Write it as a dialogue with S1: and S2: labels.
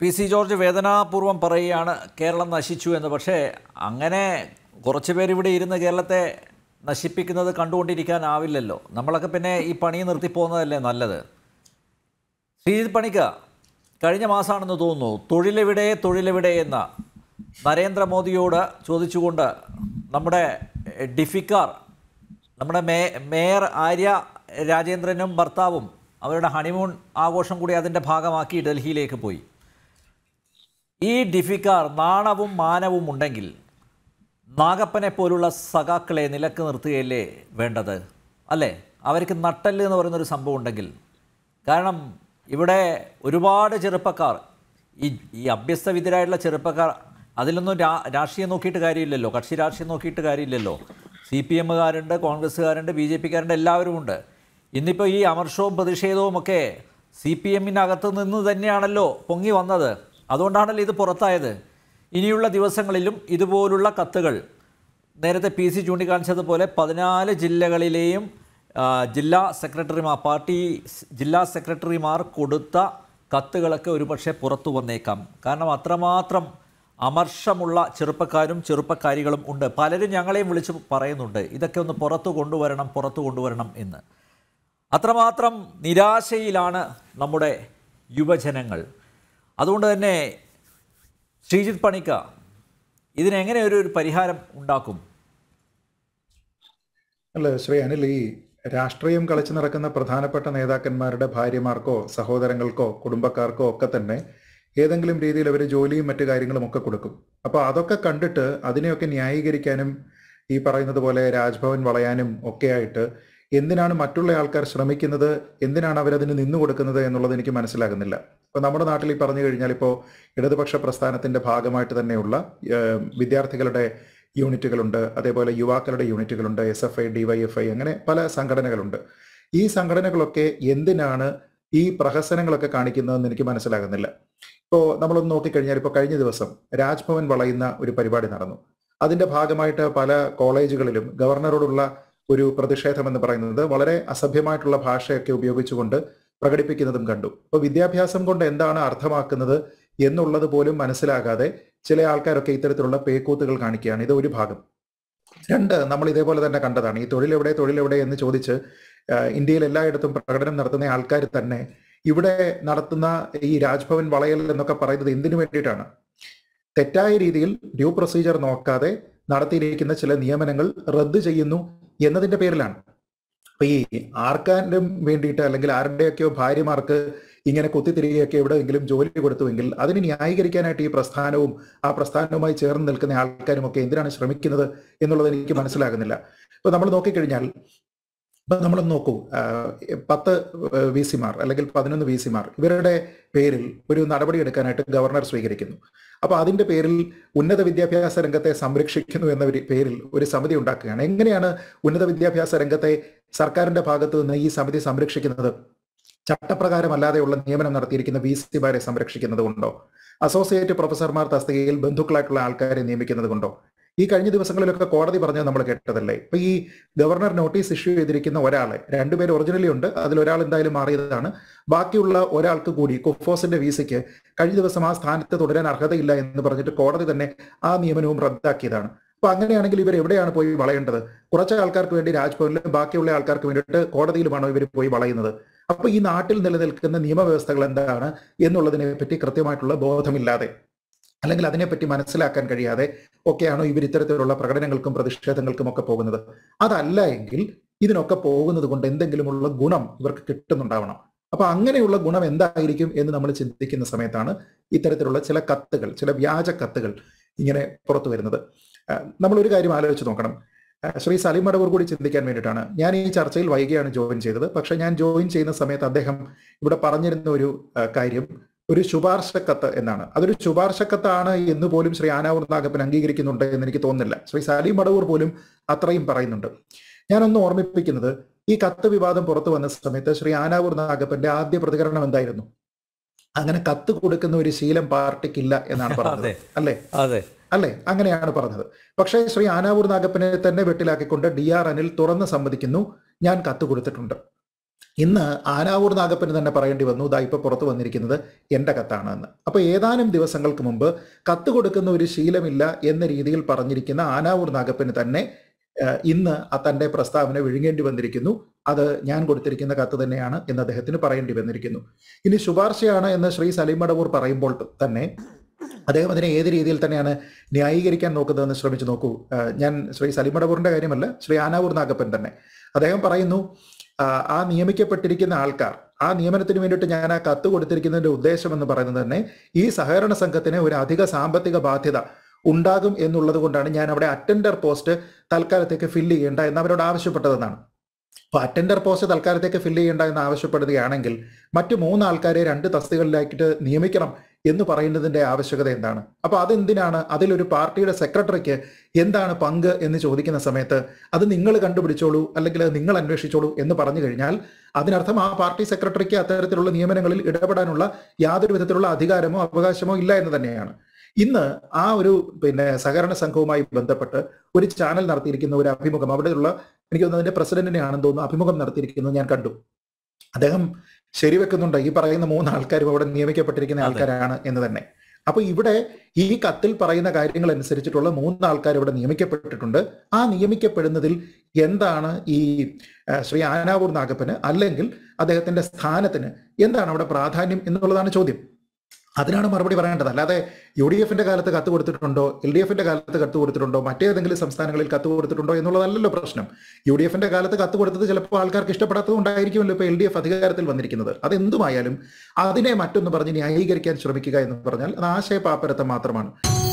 S1: P C George വേദനാപൂർവം പറയുകയാണ് കേരളം നശിച്ചു എന്ന് പക്ഷേ അങ്ങനെ കുറച്ച് പേരിവിടെ ഇരുന്ന് കേരളത്തെ നശിപ്പിക്കുന്നത് കണ്ടുകൊണ്ടിരിക്കാനാവില്ലല്ലോ നമ്മളൊക്കെ പിന്നെ ഈ പണി നിർത്തിപ്പോകുന്നതല്ലേ നല്ലത് ശ്രീജിത് പണിക്ക കഴിഞ്ഞ മാസമാണെന്ന് തോന്നുന്നു തൊഴിലെവിടെ തൊഴിലെവിടെ എന്ന നരേന്ദ്രമോദിയോട് ചോദിച്ചുകൊണ്ട് നമ്മുടെ ഡിഫിക്കാർ നമ്മുടെ മേ മേയർ ആര്യ രാജേന്ദ്രനും ഭർത്താവും അവരുടെ ഹണിമൂൺ ആഘോഷം കൂടി അതിൻ്റെ ഭാഗമാക്കി ഡൽഹിയിലേക്ക് പോയി ഈ ഡിഫിക്കാർ നാണവും മാനവും ഉണ്ടെങ്കിൽ നാഗപ്പനെ പോലുള്ള സഖാക്കളെ നിലക്ക് നിർത്തുകയല്ലേ വേണ്ടത് അല്ലേ അവർക്ക് നട്ടല് എന്ന് പറയുന്നൊരു സംഭവം ഉണ്ടെങ്കിൽ കാരണം ഇവിടെ ഒരുപാട് ചെറുപ്പക്കാർ ഈ ഈ അഭ്യസ്തവിധരായിട്ടുള്ള ചെറുപ്പക്കാർ അതിലൊന്നും രാ രാഷ്ട്രീയം നോക്കിയിട്ട് കാര്യമില്ലല്ലോ കക്ഷി രാഷ്ട്രീയം നോക്കിയിട്ട് കാര്യമില്ലല്ലോ സി പി എമ്മുകാരുണ്ട് കോൺഗ്രസ്സുകാരുണ്ട് ബി ജെ പിക്കാരുണ്ട് എല്ലാവരുമുണ്ട് ഇന്നിപ്പോൾ ഈ അമർഷവും പ്രതിഷേധവും ഒക്കെ സി പി എമ്മിനകത്ത് നിന്ന് തന്നെയാണല്ലോ പൊങ്ങി വന്നത് അതുകൊണ്ടാണല്ലോ ഇത് പുറത്തായത് ഇനിയുള്ള ദിവസങ്ങളിലും ഇതുപോലുള്ള കത്തുകൾ നേരത്തെ പി സി ചൂണ്ടിക്കാണിച്ചതുപോലെ പതിനാല് ജില്ലകളിലെയും ജില്ലാ സെക്രട്ടറിമാർ പാർട്ടി ജില്ലാ സെക്രട്ടറിമാർ കൊടുത്ത കത്തുകളൊക്കെ ഒരുപക്ഷെ പുറത്തു വന്നേക്കാം കാരണം അത്രമാത്രം അമർഷമുള്ള ചെറുപ്പക്കാരും ചെറുപ്പക്കാരികളും ഉണ്ട് പലരും ഞങ്ങളെയും വിളിച്ച് പറയുന്നുണ്ട് ഇതൊക്കെ ഒന്ന് പുറത്തു കൊണ്ടുവരണം പുറത്തു കൊണ്ടുവരണം എന്ന് അത്രമാത്രം നിരാശയിലാണ് നമ്മുടെ യുവജനങ്ങൾ അതുകൊണ്ട് തന്നെ ശ്രീജിത്ത് പണിക്ക ഇതിനെങ്ങനെ ഒരു ഒരു പരിഹാരം ഉണ്ടാക്കും
S2: അല്ല ശ്രീ അനിൽ ഈ രാഷ്ട്രീയം കളിച്ചു നടക്കുന്ന പ്രധാനപ്പെട്ട നേതാക്കന്മാരുടെ ഭാര്യമാർക്കോ സഹോദരങ്ങൾക്കോ കുടുംബക്കാർക്കോ ഒക്കെ തന്നെ ഏതെങ്കിലും രീതിയിൽ അവർ ജോലിയും മറ്റു കാര്യങ്ങളും ഒക്കെ കൊടുക്കും അപ്പോൾ അതൊക്കെ കണ്ടിട്ട് അതിനെയൊക്കെ ന്യായീകരിക്കാനും ഈ പറയുന്നത് പോലെ രാജ്ഭവൻ വളയാനും ഒക്കെയായിട്ട് എന്തിനാണ് മറ്റുള്ള ആൾക്കാർ ശ്രമിക്കുന്നത് എന്തിനാണ് അവരതിന് നിന്നു കൊടുക്കുന്നത് എന്നുള്ളത് എനിക്ക് മനസ്സിലാകുന്നില്ല ഇപ്പോൾ നമ്മുടെ നാട്ടിൽ ഈ പറഞ്ഞു കഴിഞ്ഞാൽ ഇപ്പോൾ ഇടതുപക്ഷ പ്രസ്ഥാനത്തിൻ്റെ ഭാഗമായിട്ട് തന്നെയുള്ള വിദ്യാർത്ഥികളുടെ യൂണിറ്റുകളുണ്ട് അതേപോലെ യുവാക്കളുടെ യൂണിറ്റുകളുണ്ട് S F I DYF I അങ്ങനെ പല സംഘടനകളുണ്ട് ഈ സംഘടനകളൊക്കെ എന്തിനാണ് ഈ പ്രഹസനങ്ങളൊക്കെ കാണിക്കുന്നതെന്ന് എനിക്ക് മനസ്സിലാകുന്നില്ല ഇപ്പോൾ നമ്മളൊന്ന് നോക്കിക്കഴിഞ്ഞാൽ ഇപ്പോൾ കഴിഞ്ഞ ദിവസം രാജ്ഭവൻ വളയുന്ന ഒരു പരിപാടി നടന്നു അതിന്റെ ഭാഗമായിട്ട് പല കോളേജുകളിലും ഗവർണറോടുള്ള ഒരു പ്രതിഷേധമെന്ന് പറയുന്നത് വളരെ അസഭ്യമായിട്ടുള്ള ഭാഷയൊക്കെ ഉപയോഗിച്ചുകൊണ്ട് പ്രകടിപ്പിക്കുന്നതും കണ്ടു അപ്പൊ വിദ്യാഭ്യാസം കൊണ്ട് എന്താണ് അർത്ഥമാക്കുന്നത് എന്നുള്ളത് പോലും മനസ്സിലാകാതെ ചില ആൾക്കാരൊക്കെ ഇത്തരത്തിലുള്ള പേക്കൂത്തുകൾ കാണിക്കുകയാണ് ഇത് ഒരു ഭാഗം രണ്ട് നമ്മൾ ഇതേപോലെ തന്നെ കണ്ടതാണ് ഈ തൊഴിലെവിടെ തൊഴിലെവിടെ എന്ന് ചോദിച്ച് ഇന്ത്യയിൽ എല്ലായിടത്തും പ്രകടനം നടത്തുന്ന ആൾക്കാർ തന്നെ ഇവിടെ നടത്തുന്ന ഈ രാജ്ഭവൻ വളയൽ എന്നൊക്കെ പറയുന്നത് എന്തിനു വേണ്ടിയിട്ടാണ് തെറ്റായ രീതിയിൽ ഡ്യൂ പ്രൊസീജിയർ നോക്കാതെ നടത്തിയിരിക്കുന്ന ചില നിയമനങ്ങൾ റദ്ദ് ചെയ്യുന്നു എന്നതിന്റെ പേരിലാണ് അപ്പൊ ഈ ആർക്കാരും വേണ്ടിയിട്ട് അല്ലെങ്കിൽ ആരുടെയൊക്കെയോ ഭാര്യമാർക്ക് ഇങ്ങനെ കുത്തിത്തിരികെയൊക്കെ എവിടെയെങ്കിലും ജോലി കൊടുത്തുവെങ്കിൽ അതിനെ ന്യായീകരിക്കാനായിട്ട് ഈ പ്രസ്ഥാനവും ആ പ്രസ്ഥാനവുമായി ചേർന്ന് നിൽക്കുന്ന ആൾക്കാരും ഒക്കെ എന്തിനാണ് ശ്രമിക്കുന്നത് എന്നുള്ളത് എനിക്ക് മനസ്സിലാകുന്നില്ല ഇപ്പൊ നമ്മൾ നോക്കിക്കഴിഞ്ഞാൽ ഇപ്പം നമ്മൾ നോക്കൂ പത്ത് വി സിമാർ അല്ലെങ്കിൽ പതിനൊന്ന് വി സിമാർ ഇവരുടെ പേരിൽ ഒരു നടപടി എടുക്കാനായിട്ട് ഗവർണർ സ്വീകരിക്കുന്നു അപ്പോൾ അതിൻ്റെ പേരിൽ ഉന്നത വിദ്യാഭ്യാസ രംഗത്തെ സംരക്ഷിക്കുന്നു എന്ന പേരിൽ ഒരു സമിതി ഉണ്ടാക്കുകയാണ് എങ്ങനെയാണ് ഉന്നത വിദ്യാഭ്യാസ രംഗത്തെ സർക്കാരിൻ്റെ ഭാഗത്തു നിന്ന് ഈ സമിതി സംരക്ഷിക്കുന്നത് ചട്ടപ്രകാരമല്ലാതെയുള്ള നിയമനം നടത്തിയിരിക്കുന്ന വി സിമാരെ സംരക്ഷിക്കുന്നത് കൊണ്ടോ അസോസിയേറ്റ് പ്രൊഫസർമാർ തസ്തികയിൽ ബന്ധുക്കളായിട്ടുള്ള ആൾക്കാരെ നിയമിക്കുന്നത് കൊണ്ടോ ഈ കഴിഞ്ഞ ദിവസങ്ങളിലൊക്കെ കോടതി പറഞ്ഞത് നമ്മൾ കേട്ടതല്ലേ ഇപ്പൊ ഈ ഗവർണർ നോട്ടീസ് ഇഷ്യൂ ചെയ്തിരിക്കുന്ന ഒരാളെ രണ്ടുപേർ ഒറിജിനലി ഉണ്ട് അതിൽ ഒരാൾ എന്തായാലും മാറിയതാണ് ബാക്കിയുള്ള ഒരാൾക്ക് കൂടി കുഫോസിന്റെ വിസയ്ക്ക് കഴിഞ്ഞ ദിവസം ആ സ്ഥാനത്ത് തുടരാൻ അർഹതയില്ല എന്ന് പറഞ്ഞിട്ട് കോടതി തന്നെ ആ നിയമനവും റദ്ദാക്കിയതാണ് അപ്പൊ അങ്ങനെയാണെങ്കിൽ ഇവർ എവിടെയാണ് പോയി വളയേണ്ടത് കുറച്ച് ആൾക്കാർക്ക് വേണ്ടി രാജ്ഭവനിലും ബാക്കിയുള്ള ആൾക്കാർക്ക് വേണ്ടിയിട്ട് കോടതിയിലുമാണോ ഇവർ പോയി വളയുന്നത് അപ്പൊ ഈ നാട്ടിൽ നിലനിൽക്കുന്ന നിയമവ്യവസ്ഥകൾ എന്താണ് എന്നുള്ളതിനെ പറ്റി കൃത്യമായിട്ടുള്ള ബോധമില്ലാതെ അല്ലെങ്കിൽ അതിനെപ്പറ്റി മനസ്സിലാക്കാൻ കഴിയാതെ ഒക്കെയാണോ ഇവർ ഇത്തരത്തിലുള്ള പ്രകടനങ്ങൾക്കും പ്രതിഷേധങ്ങൾക്കും ഒക്കെ പോകുന്നത് അതല്ല എങ്കിൽ ഇതിനൊക്കെ പോകുന്നത് കൊണ്ട് എന്തെങ്കിലുമുള്ള ഗുണം ഇവർക്ക് കിട്ടുന്നുണ്ടാവണം അപ്പൊ അങ്ങനെയുള്ള ഗുണം എന്തായിരിക്കും എന്ന് നമ്മൾ ചിന്തിക്കുന്ന സമയത്താണ് ഇത്തരത്തിലുള്ള ചില കത്തുകൾ ചില വ്യാജ കത്തുകൾ ഇങ്ങനെ പുറത്തു വരുന്നത് നമ്മൾ ഒരു കാര്യം ആലോചിച്ച് നോക്കണം ശ്രീ സലീം മടവൂർ കൂടി ചിന്തിക്കാൻ വേണ്ടിയിട്ടാണ് ഞാൻ ഈ ചർച്ചയിൽ വൈകിയാണ് ജോയിൻ ചെയ്തത് പക്ഷെ ഞാൻ ജോയിൻ ചെയ്യുന്ന സമയത്ത് അദ്ദേഹം ഇവിടെ പറഞ്ഞിരുന്ന ഒരു കാര്യം ഒരു ശുപാർശ കത്ത് എന്നാണ് അതൊരു ശുപാർശ കത്താണ് എന്ന് പോലും ശ്രീ ആനാവൂർ നാഗപ്പൻ അംഗീകരിക്കുന്നുണ്ട് എന്ന് എനിക്ക് തോന്നുന്നില്ല ശ്രീ സലീം മടവൂർ പോലും അത്രയും പറയുന്നുണ്ട് ഞാനൊന്ന് ഓർമ്മിപ്പിക്കുന്നത് ഈ കത്ത് വിവാദം പുറത്തു വന്ന സമയത്ത് ശ്രീ ആനാവൂർ നാഗപ്പന്റെ ആദ്യ പ്രതികരണം എന്തായിരുന്നു അങ്ങനെ കത്ത് കൊടുക്കുന്ന ഒരു ശീലം പാർട്ടിക്കില്ല എന്നാണ് പറഞ്ഞത് അല്ലേ അതെ അല്ലേ അങ്ങനെയാണ് പറഞ്ഞത് പക്ഷേ ശ്രീ ആനാവൂർ നാഗപ്പനെ തന്നെ വെട്ടിലാക്കിക്കൊണ്ട് ഡി ആർ അനിൽ തുറന്ന് സമ്മതിക്കുന്നു ഞാൻ കത്ത് കൊടുത്തിട്ടുണ്ട് ഇന്ന് ആനാവൂർ നാഗപ്പന് തന്നെ പറയേണ്ടി വന്നു ഇതാ ഇപ്പൊ പുറത്ത് വന്നിരിക്കുന്നത് എന്റെ കത്താണ് എന്ന് അപ്പോൾ ഏതാനും ദിവസങ്ങൾക്ക് മുമ്പ് കത്ത് കൊടുക്കുന്ന ഒരു ശീലമില്ല എന്ന രീതിയിൽ പറഞ്ഞിരിക്കുന്ന ആനാവൂർ നാഗപ്പന് തന്നെ ഇന്ന് ആ തന്റെ പ്രസ്താവന വിഴുങ്ങേണ്ടി വന്നിരിക്കുന്നു അത് ഞാൻ കൊടുത്തിരിക്കുന്ന കത്ത് തന്നെയാണ് എന്ന് അദ്ദേഹത്തിന് പറയേണ്ടി വന്നിരിക്കുന്നു ഇനി ശുപാർശയാണ് എന്ന് ശ്രീ സലീം മടവൂർ പറയുമ്പോൾ തന്നെ അദ്ദേഹം അതിനെ ഏത് രീതിയിൽ തന്നെയാണ് ന്യായീകരിക്കാൻ നോക്കുന്നതെന്ന് ശ്രമിച്ചു നോക്കൂ ഞാൻ ശ്രീ മടവൂറിന്റെ കാര്യമല്ല ശ്രീ ആനാവൂർ നാഗപ്പൻ തന്നെ അദ്ദേഹം പറയുന്നു ആ നിയമിക്കപ്പെട്ടിരിക്കുന്ന ആൾക്കാർ ആ നിയമനത്തിന് വേണ്ടിയിട്ട് ഞാൻ ആ കത്ത് കൊടുത്തിരിക്കുന്നതിന്റെ ഉദ്ദേശം എന്ന് പറയുന്നത് തന്നെ ഈ സഹകരണ സംഘത്തിന് ഒരു അധിക സാമ്പത്തിക ബാധ്യത ഉണ്ടാകും എന്നുള്ളത് കൊണ്ടാണ് ഞാൻ അവിടെ അറ്റൻഡർ പോസ്റ്റ് തൽക്കാലത്തേക്ക് ഫില്ല് ചെയ്യേണ്ട എന്ന് അവരോട് ആവശ്യപ്പെട്ടതെന്നാണ് അപ്പോൾ അറ്റൻഡർ പോസ്റ്റ് തൽക്കാലത്തേക്ക് ഫില്ല് ചെയ്യേണ്ട എന്ന് ആവശ്യപ്പെടുകയാണെങ്കിൽ മറ്റു മൂന്ന് ആൾക്കാരെ രണ്ട് തസ്തികളിലാക്കിയിട്ട് നിയമിക്കണം എന്ന് പറയുന്നതിന്റെ ആവശ്യകത എന്താണ് അപ്പോൾ അതെന്തിനാണ് അതിലൊരു പാർട്ടിയുടെ സെക്രട്ടറിക്ക് എന്താണ് പങ്ക് എന്ന് ചോദിക്കുന്ന സമയത്ത് അത് നിങ്ങൾ കണ്ടുപിടിച്ചോളൂ അല്ലെങ്കിൽ അത് നിങ്ങൾ അന്വേഷിച്ചോളൂ എന്ന് പറഞ്ഞു കഴിഞ്ഞാൽ അതിനർത്ഥം ആ പാർട്ടി സെക്രട്ടറിക്ക് അത്തരത്തിലുള്ള നിയമനങ്ങളിൽ ഇടപെടാനുള്ള യാതൊരു വിധത്തിലുള്ള അധികാരമോ അവകാശമോ ഇല്ല എന്ന് തന്നെയാണ് ഇന്ന് ആ ഒരു പിന്നെ സഹകരണ സംഘവുമായി ബന്ധപ്പെട്ട് ഒരു ചാനൽ നടത്തിയിരിക്കുന്ന ഒരു അഭിമുഖം അവിടെയുള്ള എനിക്ക് തോന്നുന്നു അതിന്റെ ആണെന്ന് തോന്നുന്നു അഭിമുഖം നടത്തിയിരിക്കുന്നത് ഞാൻ കണ്ടു അദ്ദേഹം ശരിവെക്കുന്നുണ്ട് ഈ പറയുന്ന മൂന്ന് ആൾക്കാരും അവിടെ നിയമിക്കപ്പെട്ടിരിക്കുന്ന ആൾക്കാരാണ് എന്ന് തന്നെ അപ്പൊ ഇവിടെ ഈ കത്തിൽ പറയുന്ന കാര്യങ്ങൾ അനുസരിച്ചിട്ടുള്ള മൂന്ന് ആൾക്കാർ ഇവിടെ നിയമിക്കപ്പെട്ടിട്ടുണ്ട് ആ നിയമിക്കപ്പെടുന്നതിൽ എന്താണ് ഈ ശ്രീ ആനാവൂർ നാഗപ്പന് അല്ലെങ്കിൽ അദ്ദേഹത്തിന്റെ സ്ഥാനത്തിന് എന്താണ് അവിടെ പ്രാധാന്യം എന്നുള്ളതാണ് ചോദ്യം അതിനാണ് മറുപടി പറയേണ്ടത് അല്ലാതെ യു ഡി എഫിന്റെ കാലത്ത് കത്ത് കൊടുത്തിട്ടുണ്ടോ എൽ ഡി എഫിന്റെ കാലത്ത് കത്ത് കൊടുത്തിട്ടുണ്ടോ മറ്റേതെങ്കിലും സംസ്ഥാനങ്ങളിൽ കത്ത് കൊടുത്തിട്ടുണ്ടോ എന്നുള്ളതല്ലല്ലോ പ്രശ്നം യു ഡി എഫിന്റെ കാലത്ത് കത്ത് കൊടുത്തത് ചിലപ്പോൾ ആൾക്കാർക്ക് ഇഷ്ടപ്പെടാത്തതുകൊണ്ടായിരിക്കുമല്ലോ ഇപ്പോൾ എൽ ഡി എഫ് അധികാരത്തിൽ വന്നിരിക്കുന്നത് അതെന്തുമായാലും അതിനെ മറ്റൊന്ന് പറഞ്ഞ് ന്യായീകരിക്കാൻ ശ്രമിക്കുക എന്ന് പറഞ്ഞാൽ അത് ആശയപാപ്പരത്വം മാത്രമാണ്